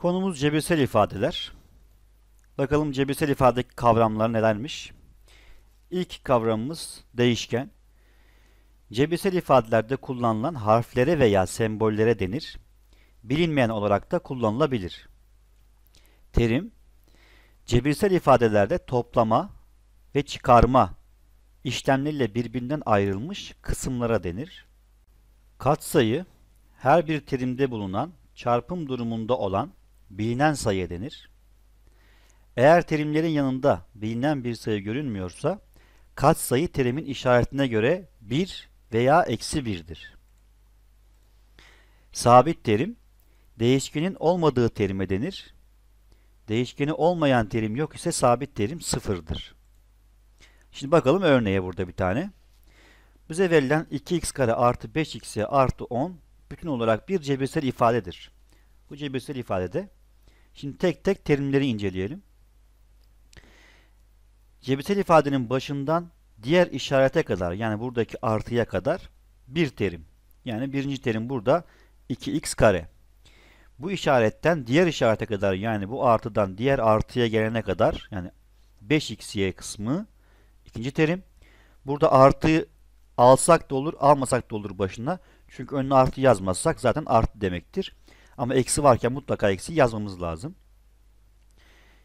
Konumuz cebirsel ifadeler. Bakalım cebirsel ifadeki kavramlar nelermiş? İlk kavramımız değişken. Cebirsel ifadelerde kullanılan harflere veya sembollere denir. Bilinmeyen olarak da kullanılabilir. Terim Cebirsel ifadelerde toplama ve çıkarma işlemleriyle birbirinden ayrılmış kısımlara denir. Katsayı her bir terimde bulunan çarpım durumunda olan bilinen sayıya denir. Eğer terimlerin yanında bilinen bir sayı görünmüyorsa sayı terimin işaretine göre 1 veya eksi 1'dir. Sabit terim değişkenin olmadığı terime denir. Değişkeni olmayan terim yok ise sabit terim sıfırdır. Şimdi bakalım örneğe burada bir tane. Bize verilen 2x kare artı 5x artı 10 bütün olarak bir cebirsel ifadedir. Bu cebirsel ifadede Şimdi tek tek terimleri inceleyelim. Cebirsel ifadenin başından diğer işarete kadar yani buradaki artıya kadar bir terim. Yani birinci terim burada 2x kare. Bu işaretten diğer işarete kadar yani bu artıdan diğer artıya gelene kadar yani 5xy kısmı ikinci terim. Burada artı alsak da olur almasak da olur başına. Çünkü önüne artı yazmazsak zaten artı demektir. Ama eksi varken mutlaka eksi yazmamız lazım.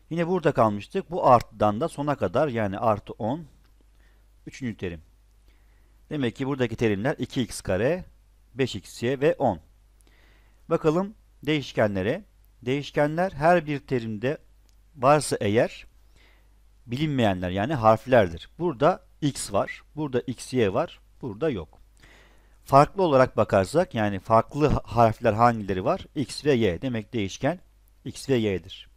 Yine burada kalmıştık. Bu arttan da sona kadar yani artı 10 üçüncü terim. Demek ki buradaki terimler 2x kare, 5xy ve 10. Bakalım değişkenlere. Değişkenler her bir terimde varsa eğer bilinmeyenler yani harflerdir. Burada x var, burada xy var, burada yok farklı olarak bakarsak yani farklı harfler hangileri var? X ve Y demek değişken X ve Y'dir.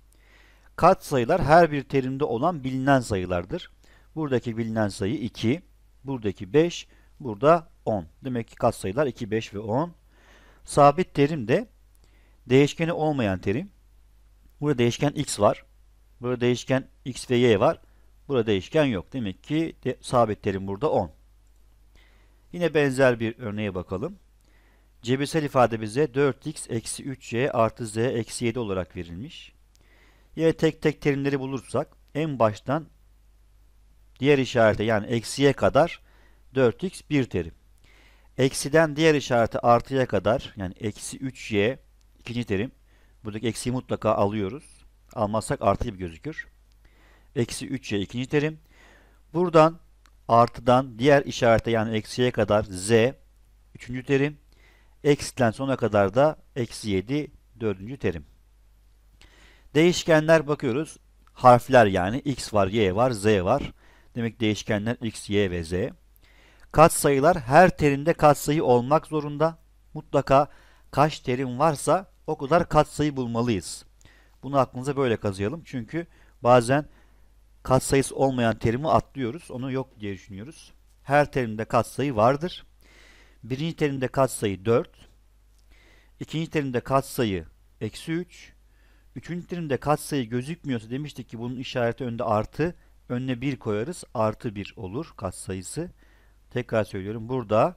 Kat sayılar her bir terimde olan bilinen sayılardır. Buradaki bilinen sayı 2, buradaki 5, burada 10. Demek ki kat sayılar 2, 5 ve 10. Sabit terim de değişkeni olmayan terim. Burada değişken X var. Burada değişken X ve Y var. Burada değişken yok. Demek ki de, sabit terim burada 10. Yine benzer bir örneğe bakalım. Cebirsel ifade bize 4x eksi 3y artı z eksi 7 olarak verilmiş. Yine tek tek terimleri bulursak en baştan diğer işarete yani eksiye kadar 4x bir terim. Eksiden diğer işareti artıya kadar yani eksi 3y ikinci terim. Buradaki eksiyi mutlaka alıyoruz. Almazsak artı gibi gözükür. Eksi 3y ikinci terim. Buradan artıdan diğer işarete yani eksiye kadar z üçüncü terim. Eksiden sona kadar da eksi 7 dördüncü terim. Değişkenler bakıyoruz. Harfler yani x var, y var, z var. Demek değişkenler x, y ve z. katsayılar her terimde katsayı olmak zorunda. Mutlaka kaç terim varsa o kadar katsayı bulmalıyız. Bunu aklınıza böyle kazıyalım. Çünkü bazen katsayısı olmayan terimi atlıyoruz. Onu yok diye düşünüyoruz. Her terimde katsayı vardır. Birinci terimde katsayı 4. İkinci terimde katsayı eksi 3. Üçüncü terimde katsayı gözükmüyorsa demiştik ki bunun işareti önde artı. Önüne 1 koyarız. Artı 1 olur katsayısı. Tekrar söylüyorum. Burada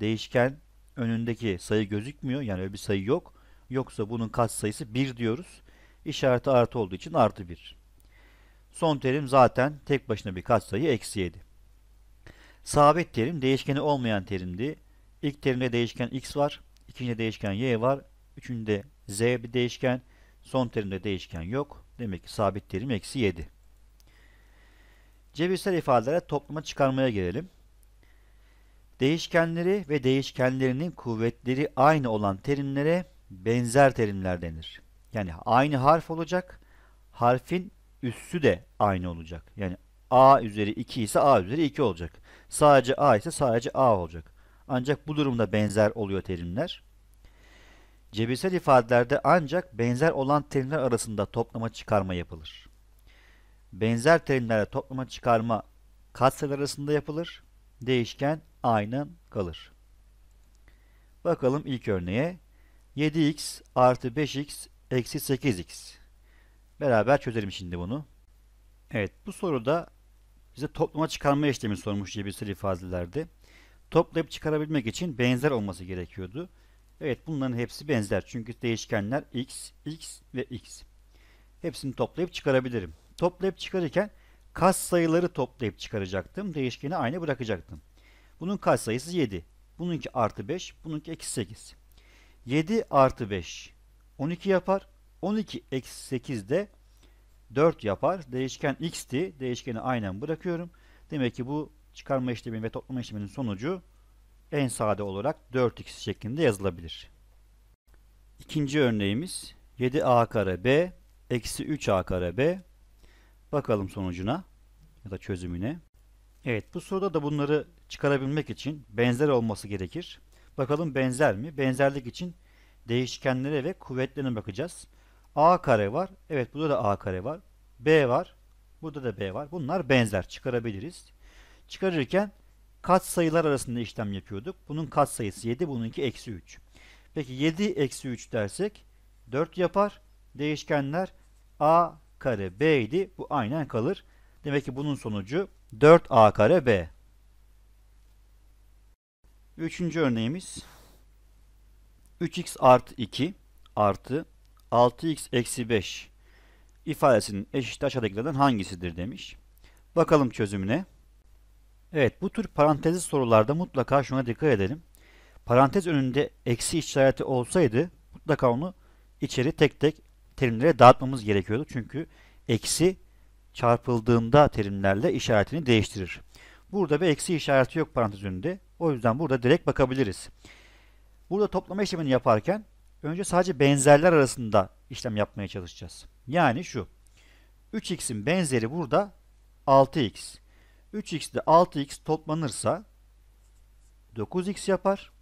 değişken önündeki sayı gözükmüyor. Yani öyle bir sayı yok. Yoksa bunun katsayısı 1 diyoruz. İşareti artı olduğu için artı 1. Son terim zaten tek başına bir katsayı eksi 7. Sabit terim değişkeni olmayan terimdi. İlk terimde değişken x var. ikinci değişken y var. üçüncüde z bir değişken. Son terimde değişken yok. Demek ki sabit terim eksi 7. Cebirsel ifadelere toplama çıkarmaya gelelim. Değişkenleri ve değişkenlerinin kuvvetleri aynı olan terimlere benzer terimler denir. Yani aynı harf olacak. Harfin üssü de aynı olacak. Yani a üzeri 2 ise a üzeri 2 olacak. Sadece a ise sadece a olacak. Ancak bu durumda benzer oluyor terimler. Cebirsel ifadelerde ancak benzer olan terimler arasında toplama çıkarma yapılır. Benzer terimlerde toplama çıkarma katsayılar arasında yapılır. Değişken aynı kalır. Bakalım ilk örneğe. 7x artı 5x eksi 8x. Beraber çözelim şimdi bunu. Evet bu soruda bize toplama çıkarma işlemi sormuş cebirsel ifadelerde. Toplayıp çıkarabilmek için benzer olması gerekiyordu. Evet bunların hepsi benzer. Çünkü değişkenler x, x ve x. Hepsini toplayıp çıkarabilirim. Toplayıp çıkarırken kas sayıları toplayıp çıkaracaktım. Değişkeni aynı bırakacaktım. Bunun kas sayısı 7. Bununki artı 5. Bununki eksi 8. 7 artı 5 12 yapar. 12 eksi 8 de 4 yapar. Değişken x'ti. Değişkeni aynen bırakıyorum. Demek ki bu çıkarma işleminin ve toplama işleminin sonucu en sade olarak 4x şeklinde yazılabilir. İkinci örneğimiz 7a kare b eksi 3a kare b. Bakalım sonucuna ya da çözümüne. Evet bu soruda da bunları çıkarabilmek için benzer olması gerekir. Bakalım benzer mi? Benzerlik için değişkenlere ve kuvvetlerine bakacağız. A kare var. Evet burada da A kare var. B var. Burada da B var. Bunlar benzer. Çıkarabiliriz. Çıkarırken kat sayılar arasında işlem yapıyorduk. Bunun kat sayısı 7. Bununki eksi 3. Peki 7 eksi 3 dersek 4 yapar. Değişkenler A kare B idi. Bu aynen kalır. Demek ki bunun sonucu 4A kare B. Üçüncü örneğimiz 3x artı 2 artı 6x eksi 5 ifadesinin eşit aşağıdakilerden hangisidir demiş. Bakalım çözümüne. Evet bu tür parantezli sorularda mutlaka şuna dikkat edelim. Parantez önünde eksi işareti olsaydı mutlaka onu içeri tek tek terimlere dağıtmamız gerekiyordu. Çünkü eksi çarpıldığında terimlerle işaretini değiştirir. Burada bir eksi işareti yok parantez önünde. O yüzden burada direkt bakabiliriz. Burada toplama işlemini yaparken Önce sadece benzerler arasında işlem yapmaya çalışacağız. Yani şu. 3x'in benzeri burada 6x. 3x de 6x toplanırsa 9x yapar.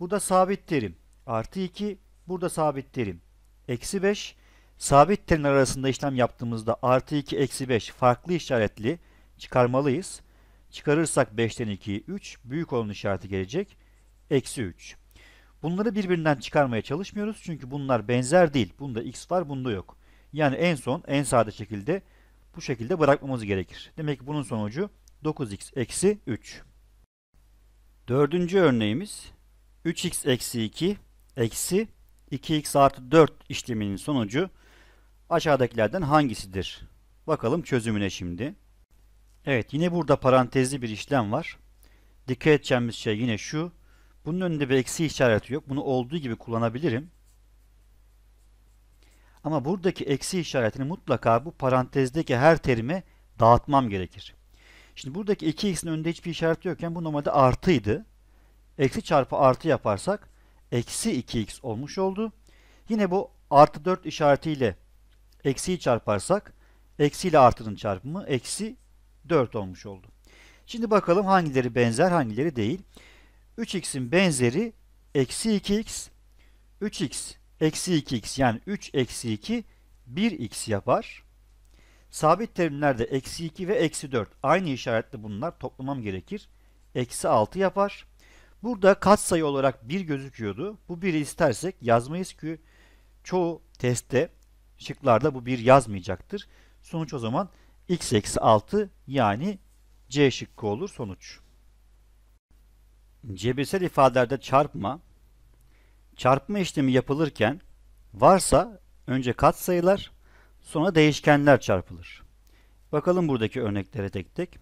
Burada sabit terim artı 2. Burada sabit terim eksi 5. Sabit terim arasında işlem yaptığımızda artı 2 eksi 5 farklı işaretli çıkarmalıyız. Çıkarırsak 5'ten 2'yi 3. Büyük olan işareti gelecek. Eksi 3. Bunları birbirinden çıkarmaya çalışmıyoruz çünkü bunlar benzer değil. Bunda x var, bunda yok. Yani en son, en sade şekilde bu şekilde bırakmamız gerekir. Demek ki bunun sonucu 9x eksi 3. Dördüncü örneğimiz 3x eksi 2 eksi 2x artı 4 işleminin sonucu aşağıdakilerden hangisidir? Bakalım çözümüne şimdi. Evet yine burada parantezli bir işlem var. Dikkat edeceğimiz şey yine şu. Bunun önünde bir eksi işareti yok. Bunu olduğu gibi kullanabilirim. Ama buradaki eksi işaretini mutlaka bu parantezdeki her terime dağıtmam gerekir. Şimdi buradaki 2x'in önünde hiçbir işaret yokken bu normalde artıydı. Eksi çarpı artı yaparsak eksi 2x olmuş oldu. Yine bu artı 4 işaretiyle eksiyi çarparsak eksi ile artının çarpımı eksi 4 olmuş oldu. Şimdi bakalım hangileri benzer hangileri değil. 3x'in benzeri eksi 2x. 3x eksi 2x yani 3 eksi 2 1x yapar. Sabit terimlerde eksi 2 ve eksi 4 aynı işaretli bunlar toplamam gerekir. Eksi 6 yapar. Burada katsayı olarak 1 gözüküyordu. Bu 1'i istersek yazmayız ki çoğu testte şıklarda bu 1 yazmayacaktır. Sonuç o zaman x eksi 6 yani C şıkkı olur sonuç cebirsel ifadelerde çarpma, çarpma işlemi yapılırken varsa önce katsayılar sonra değişkenler çarpılır. Bakalım buradaki örneklere tek tek.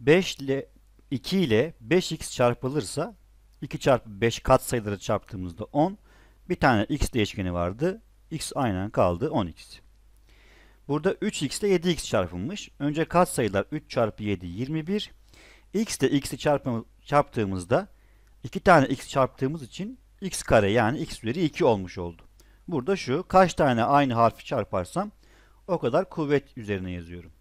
5 ile 2 ile 5x çarpılırsa 2 çarpı 5 katsayıları çarptığımızda 10. Bir tane x değişkeni vardı. x aynen kaldı 10x. Burada 3x ile 7x çarpılmış. Önce katsayılar 3 çarpı 7 21 x ile x'i çarptığımızda iki tane x çarptığımız için x kare yani x üzeri 2 olmuş oldu. Burada şu kaç tane aynı harfi çarparsam o kadar kuvvet üzerine yazıyorum.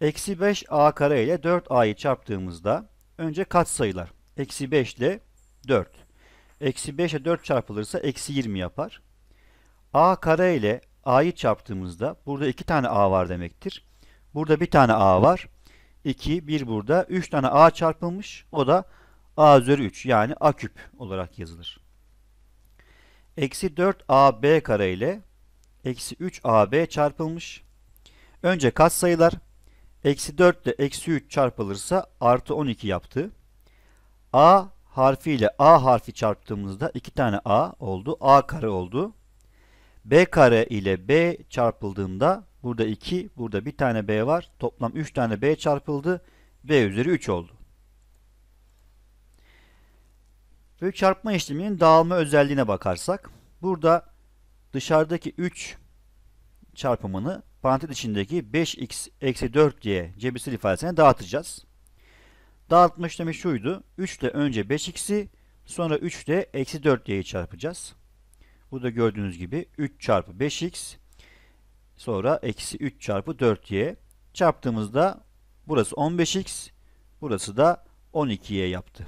Eksi 5a kare ile 4a'yı çarptığımızda önce kat sayılar. Eksi 5 ile 4. Eksi 5'e 4 çarpılırsa eksi 20 yapar. a kare ile a'yı çarptığımızda burada iki tane a var demektir. Burada bir tane a var. 2, 1 burada. 3 tane A çarpılmış. O da A üzeri 3 yani A küp olarak yazılır. Eksi 4AB kare ile eksi 3AB çarpılmış. Önce kat sayılar. Eksi 4 ile eksi 3 çarpılırsa artı 12 yaptı. A harfi ile A harfi çarptığımızda iki tane A oldu. A kare oldu b kare ile b çarpıldığında burada 2, burada bir tane b var. Toplam 3 tane b çarpıldı. b üzeri 3 oldu. Ve çarpma işleminin dağılma özelliğine bakarsak burada dışarıdaki 3 çarpımını parantez içindeki 5x eksi 4 diye cebisel ifadesine dağıtacağız. Dağıtma işlemi şuydu. 3 ile önce 5x'i sonra 3 ile eksi 4 diye çarpacağız. Bu da gördüğünüz gibi 3 çarpı 5x sonra eksi 3 çarpı 4y çarptığımızda burası 15x burası da 12y yaptı.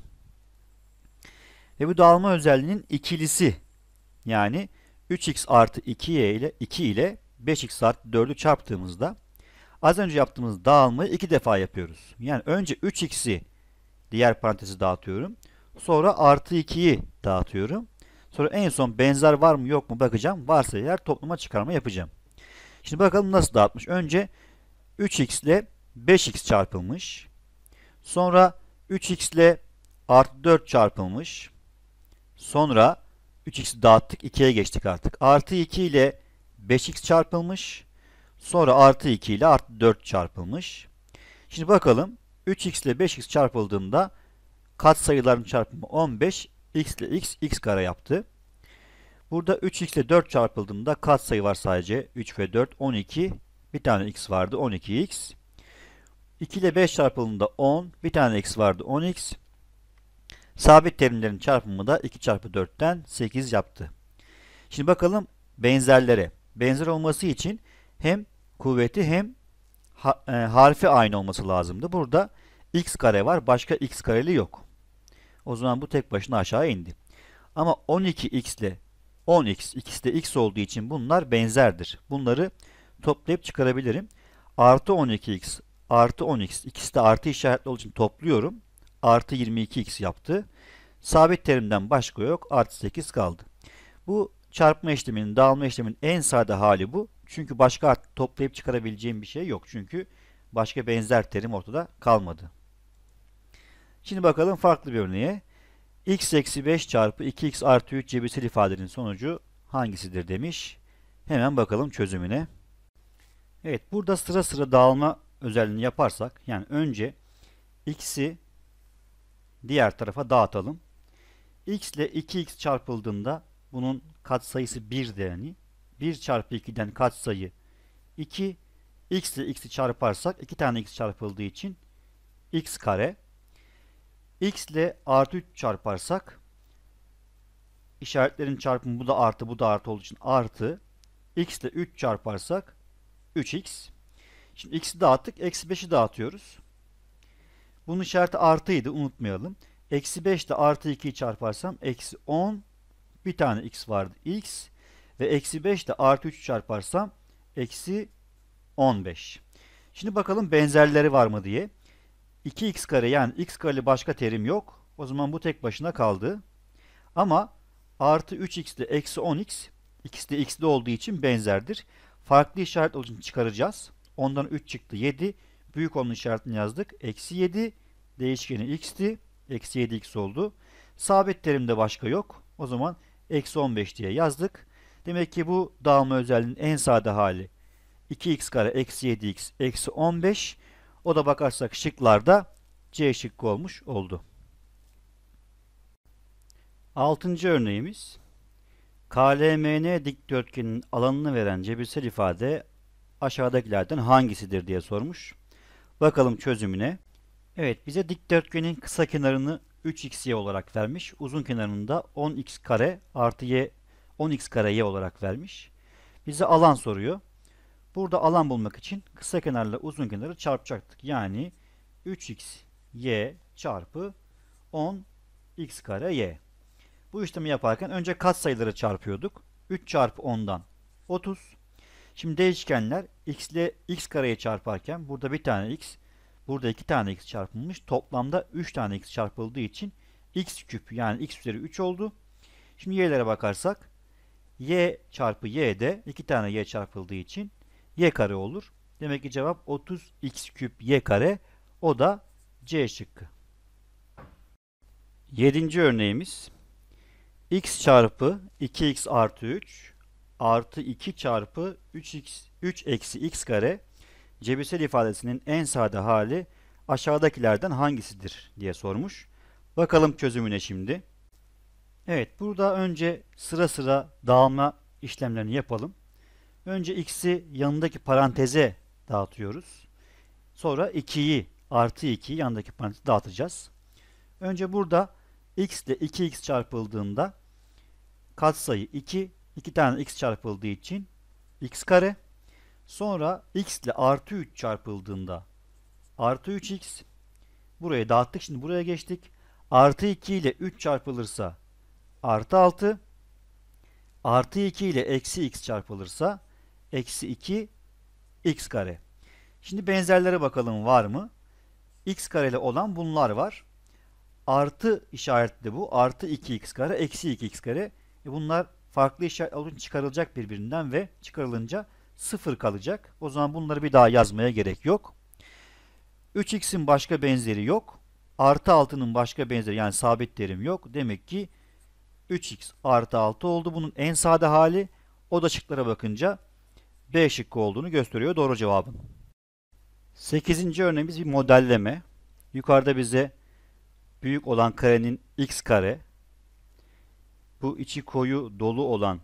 Ve bu dağılma özelliğinin ikilisi yani 3x artı 2y ile 2 ile 5x artı 4'ü çarptığımızda az önce yaptığımız dağılmayı iki defa yapıyoruz. Yani önce 3x'i diğer parantezi dağıtıyorum. Sonra artı 2'yi dağıtıyorum. Sonra en son benzer var mı yok mu bakacağım. Varsa eğer topluma çıkarma yapacağım. Şimdi bakalım nasıl dağıtmış. Önce 3x ile 5x çarpılmış. Sonra 3x ile artı 4 çarpılmış. Sonra 3x'i dağıttık 2'ye geçtik artık. Artı 2 ile 5x çarpılmış. Sonra artı 2 ile artı 4 çarpılmış. Şimdi bakalım 3x ile 5x çarpıldığında kat sayıların çarpımı 15, x ile x x kare yaptı. Burada 3x ile 4 çarpıldığında kat sayı var sadece. 3 ve 4 12. Bir tane x vardı 12x. 2 ile 5 çarpıldığında 10. Bir tane x vardı 10x. Sabit terimlerin çarpımı da 2 çarpı 4'ten 8 yaptı. Şimdi bakalım benzerlere. Benzer olması için hem kuvveti hem e, harfi aynı olması lazımdı. Burada x kare var. Başka x kareli yok. O zaman bu tek başına aşağı indi. Ama 12x ile 10x, ikisi de x olduğu için bunlar benzerdir. Bunları toplayıp çıkarabilirim. Artı 12x, artı 10x, ikisi de artı işaretli olduğu için topluyorum. Artı 22x yaptı. Sabit terimden başka yok. Artı 8 kaldı. Bu çarpma işleminin, dağılma işleminin en sade hali bu. Çünkü başka toplayıp çıkarabileceğim bir şey yok. Çünkü başka benzer terim ortada kalmadı. Şimdi bakalım farklı bir örneğe. x eksi 5 çarpı 2x artı 3 cebirsel ifadenin sonucu hangisidir demiş. Hemen bakalım çözümüne. Evet burada sıra sıra dağılma özelliğini yaparsak yani önce x'i diğer tarafa dağıtalım. x ile 2x çarpıldığında bunun kat sayısı 1 yani 1 çarpı 2'den sayı 2 x ile x'i çarparsak 2 tane x çarpıldığı için x kare x ile artı 3 çarparsak işaretlerin çarpımı bu da artı bu da artı olduğu için artı x ile 3 çarparsak 3x şimdi x'i dağıttık eksi 5'i dağıtıyoruz bunun işareti artıydı unutmayalım eksi 5 ile artı 2'yi çarparsam eksi 10 bir tane x vardı x ve eksi 5 ile artı 3 çarparsam eksi 15 şimdi bakalım benzerleri var mı diye 2x kare yani x kare başka terim yok. O zaman bu tek başına kaldı. Ama artı 3x de eksi 10x ikisi de x'li olduğu için benzerdir. Farklı işaret olduğu için çıkaracağız. Ondan 3 çıktı 7. Büyük onun işaretini yazdık. Eksi 7 değişkeni x'ti. Eksi 7x oldu. Sabit terimde başka yok. O zaman eksi 15 diye yazdık. Demek ki bu dağılma özelliğinin en sade hali. 2x kare eksi 7x eksi 15 o da bakarsak şıklarda C şıkkı olmuş oldu. Altıncı örneğimiz KLMN dikdörtgenin alanını veren cebirsel ifade aşağıdakilerden hangisidir diye sormuş. Bakalım çözümüne. Evet bize dikdörtgenin kısa kenarını 3xy olarak vermiş. Uzun kenarını da 10x kare artı y 10x kare y olarak vermiş. Bize alan soruyor. Burada alan bulmak için kısa kenarla uzun kenarı çarpacaktık. Yani 3x y çarpı 10 x kare y. Bu işlemi yaparken önce kat sayıları çarpıyorduk. 3 çarpı 10'dan 30. Şimdi değişkenler x ile x kareye çarparken burada bir tane x, burada iki tane x çarpılmış. Toplamda 3 tane x çarpıldığı için x küp yani x üzeri 3 oldu. Şimdi y'lere bakarsak y çarpı y'de iki tane y çarpıldığı için y kare olur. Demek ki cevap 30x küp y kare. O da C şıkkı. Yedinci örneğimiz x çarpı 2x artı 3 artı 2 çarpı 3x 3 eksi x kare cebisel ifadesinin en sade hali aşağıdakilerden hangisidir diye sormuş. Bakalım çözümüne şimdi. Evet burada önce sıra sıra dağılma işlemlerini yapalım. Önce x'i yanındaki paranteze dağıtıyoruz. Sonra 2'yi artı 2'yi yanındaki paranteze dağıtacağız. Önce burada x ile 2x çarpıldığında katsayı 2, 2 tane x çarpıldığı için x kare. Sonra x ile artı 3 çarpıldığında artı 3x. Buraya dağıttık. Şimdi buraya geçtik. Artı 2 ile 3 çarpılırsa artı 6. Artı 2 ile eksi x çarpılırsa eksi 2 x kare. Şimdi benzerlere bakalım var mı? x kareli olan bunlar var. Artı işaretli bu. Artı 2x kare, eksi 2x kare. E bunlar farklı işaret olunca çıkarılacak birbirinden ve çıkarılınca sıfır kalacak. O zaman bunları bir daha yazmaya gerek yok. 3x'in başka benzeri yok. Artı 6'nın başka benzeri yani sabit terim yok. Demek ki 3x artı 6 oldu. Bunun en sade hali o da şıklara bakınca B şıkkı olduğunu gösteriyor doğru cevabın. 8. örneğimiz bir modelleme. Yukarıda bize büyük olan karenin x kare, bu içi koyu dolu olan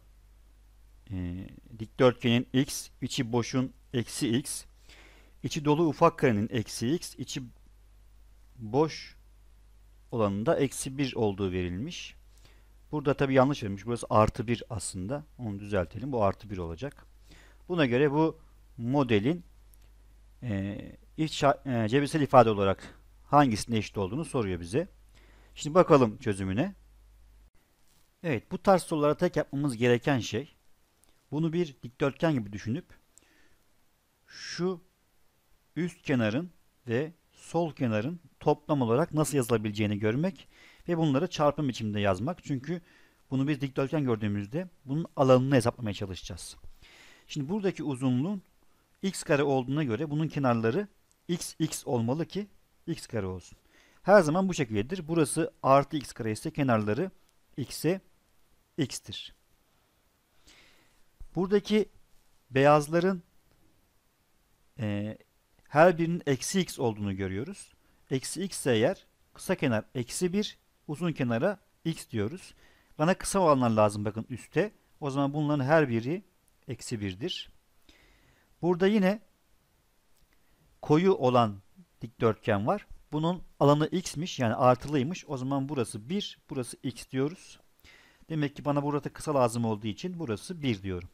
e, dikdörtgenin x, içi boşun eksi x, içi dolu ufak karenin eksi x, içi boş olanında eksi 1 olduğu verilmiş. Burada tabi yanlış verilmiş. Burası artı 1 aslında. Onu düzeltelim. Bu artı 1 olacak. Buna göre bu modelin e, iç, e, cebirsel ifade olarak hangisinde eşit olduğunu soruyor bize. Şimdi bakalım çözümüne. Evet bu tarz sorulara tek yapmamız gereken şey bunu bir dikdörtgen gibi düşünüp şu üst kenarın ve sol kenarın toplam olarak nasıl yazılabileceğini görmek ve bunları çarpım biçiminde yazmak. Çünkü bunu biz dikdörtgen gördüğümüzde bunun alanını hesaplamaya çalışacağız. Şimdi buradaki uzunluğun x kare olduğuna göre bunun kenarları x x olmalı ki x kare olsun. Her zaman bu şekildedir. Burası artı x kare ise kenarları x'e x'tir. Buradaki beyazların e, her birinin eksi x olduğunu görüyoruz. Eksi x ise eğer kısa kenar eksi 1, uzun kenara x diyoruz. Bana kısa olanlar lazım bakın üstte. O zaman bunların her biri eksi birdir. Burada yine koyu olan dikdörtgen var. Bunun alanı x'miş yani artılıymış. O zaman burası 1, burası x diyoruz. Demek ki bana burada kısa lazım olduğu için burası 1 diyorum.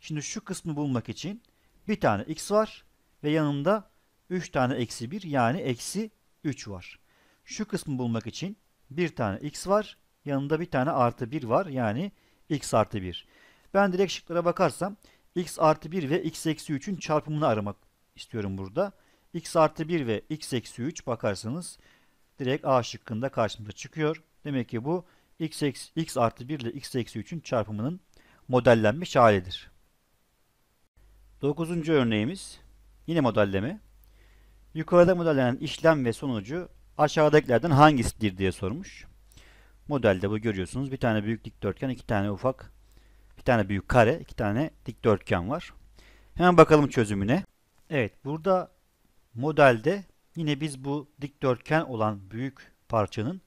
Şimdi şu kısmı bulmak için bir tane x var ve yanında 3 tane eksi 1 yani eksi 3 var. Şu kısmı bulmak için bir tane x var yanında bir tane artı 1 var yani x artı 1. Ben direkt şıklara bakarsam x artı 1 ve x eksi 3'ün çarpımını aramak istiyorum burada. x artı 1 ve x eksi 3 bakarsanız direkt a şıkkında karşımıza çıkıyor. Demek ki bu x, eksi, x artı 1 ile x eksi 3'ün çarpımının modellenmiş halidir. Dokuzuncu örneğimiz yine modelleme. Yukarıda modellenen işlem ve sonucu aşağıdakilerden hangisidir diye sormuş. Modelde bu görüyorsunuz. Bir tane büyük dikdörtgen, iki tane ufak tane büyük kare, iki tane dikdörtgen var. Hemen bakalım çözümüne. Evet burada modelde yine biz bu dikdörtgen olan büyük parçanın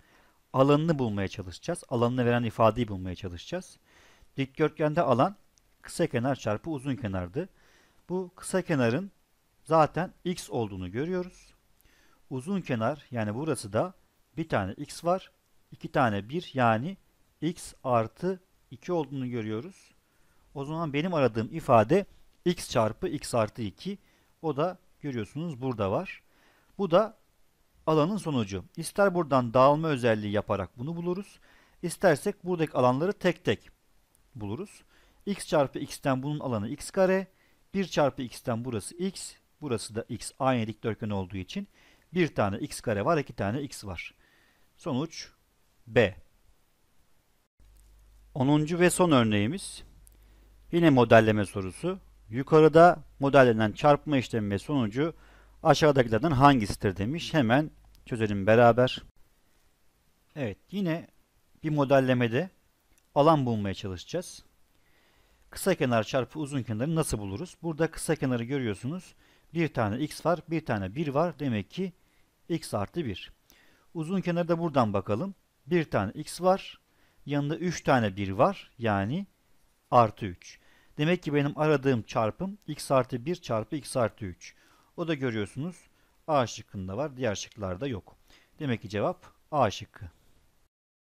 alanını bulmaya çalışacağız. Alanını veren ifadeyi bulmaya çalışacağız. Dikdörtgende alan kısa kenar çarpı uzun kenardı. Bu kısa kenarın zaten x olduğunu görüyoruz. Uzun kenar yani burası da bir tane x var. iki tane 1 yani x artı 2 olduğunu görüyoruz. O zaman benim aradığım ifade x çarpı x artı 2. O da görüyorsunuz burada var. Bu da alanın sonucu. İster buradan dağılma özelliği yaparak bunu buluruz. İstersek buradaki alanları tek tek buluruz. x çarpı x'ten bunun alanı x kare. 1 çarpı x'ten burası x. Burası da x aynı dikdörtgen olduğu için bir tane x kare var, iki tane x var. Sonuç B. 10. ve son örneğimiz yine modelleme sorusu. Yukarıda modellenen çarpma işlemi ve sonucu aşağıdakilerden hangisidir demiş. Hemen çözelim beraber. Evet yine bir modellemede alan bulmaya çalışacağız. Kısa kenar çarpı uzun kenarı nasıl buluruz? Burada kısa kenarı görüyorsunuz. Bir tane x var, bir tane 1 var. Demek ki x artı 1. Uzun kenarı da buradan bakalım. Bir tane x var, Yanında 3 tane 1 var. Yani artı 3. Demek ki benim aradığım çarpım x artı 1 çarpı x artı 3. O da görüyorsunuz A şıkkında var. Diğer şıklarda yok. Demek ki cevap A şıkkı.